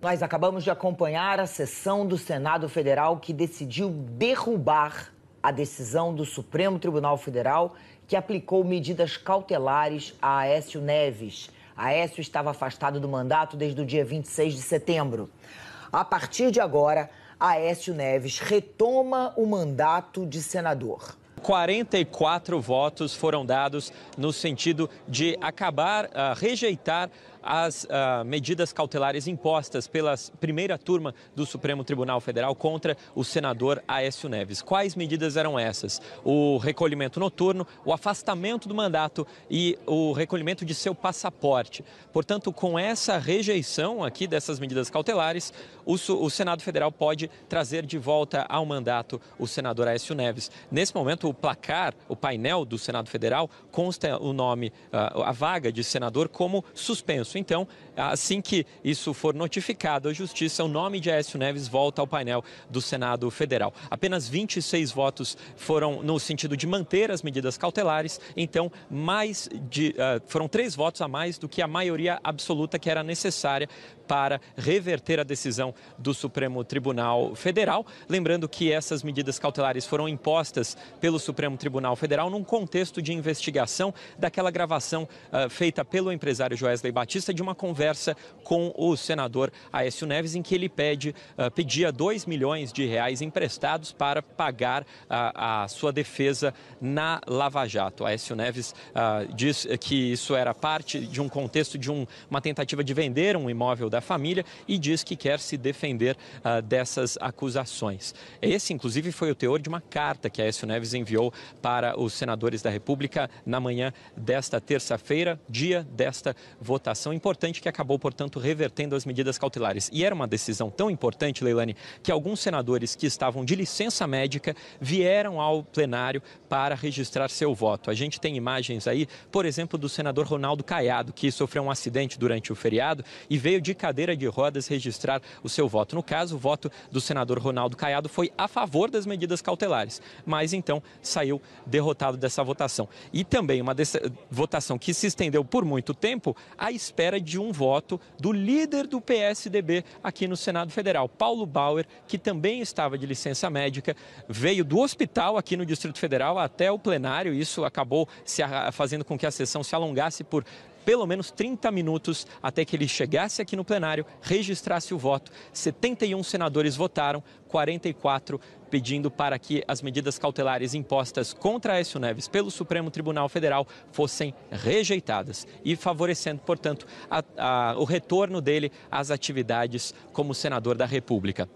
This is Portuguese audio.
Nós acabamos de acompanhar a sessão do Senado Federal que decidiu derrubar a decisão do Supremo Tribunal Federal que aplicou medidas cautelares a Aécio Neves. Aécio estava afastado do mandato desde o dia 26 de setembro. A partir de agora, Aécio Neves retoma o mandato de senador. 44 votos foram dados no sentido de acabar, uh, rejeitar as uh, medidas cautelares impostas pela primeira turma do Supremo Tribunal Federal contra o senador Aécio Neves. Quais medidas eram essas? O recolhimento noturno, o afastamento do mandato e o recolhimento de seu passaporte. Portanto, com essa rejeição aqui dessas medidas cautelares, o, o Senado Federal pode trazer de volta ao mandato o senador Aécio Neves. Nesse momento, o placar, o painel do Senado Federal, consta o nome, ah, a vaga de senador como suspenso. Então, assim que isso for notificado à Justiça, o nome de Aécio Neves volta ao painel do Senado Federal. Apenas 26 votos foram no sentido de manter as medidas cautelares, então, mais de, uh, foram três votos a mais do que a maioria absoluta que era necessária para reverter a decisão do Supremo Tribunal Federal. Lembrando que essas medidas cautelares foram impostas pelo Supremo Tribunal Federal num contexto de investigação daquela gravação uh, feita pelo empresário Joesley Batista de uma conversa com o senador Aécio Neves, em que ele pede, uh, pedia 2 milhões de reais emprestados para pagar uh, a sua defesa na Lava Jato. Aécio Neves uh, diz que isso era parte de um contexto de um, uma tentativa de vender um imóvel da família e diz que quer se defender ah, dessas acusações. Esse, inclusive, foi o teor de uma carta que Aécio Neves enviou para os senadores da República na manhã desta terça-feira, dia desta votação decisão importante que acabou, portanto, revertendo as medidas cautelares. E era uma decisão tão importante, Leilani, que alguns senadores que estavam de licença médica vieram ao plenário para registrar seu voto. A gente tem imagens aí, por exemplo, do senador Ronaldo Caiado, que sofreu um acidente durante o feriado e veio de cadeira de rodas registrar o seu voto. No caso, o voto do senador Ronaldo Caiado foi a favor das medidas cautelares, mas então saiu derrotado dessa votação. E também uma votação que se estendeu por muito tempo a espera de um voto do líder do PSDB aqui no Senado Federal, Paulo Bauer, que também estava de licença médica, veio do hospital aqui no Distrito Federal até o plenário. Isso acabou se fazendo com que a sessão se alongasse por pelo menos 30 minutos até que ele chegasse aqui no plenário, registrasse o voto. 71 senadores votaram, 44 pedindo para que as medidas cautelares impostas contra Aécio Neves pelo Supremo Tribunal Federal fossem rejeitadas e favorecendo, portanto, a, a, o retorno dele às atividades como senador da República.